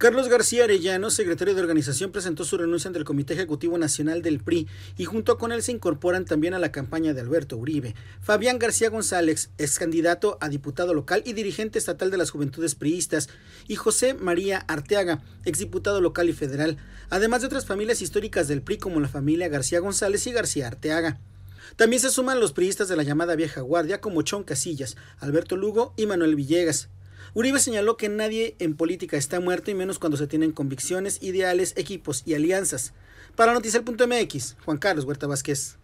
Carlos García Arellano, secretario de organización, presentó su renuncia ante el Comité Ejecutivo Nacional del PRI y junto con él se incorporan también a la campaña de Alberto Uribe. Fabián García González, ex candidato a diputado local y dirigente estatal de las Juventudes Priistas, y José María Arteaga, ex diputado local y federal, además de otras familias históricas del PRI como la familia García González y García Arteaga. También se suman los priistas de la llamada vieja guardia como Chon Casillas, Alberto Lugo y Manuel Villegas, Uribe señaló que nadie en política está muerto y menos cuando se tienen convicciones, ideales, equipos y alianzas. Para noticiar.mx, Juan Carlos Huerta Vázquez.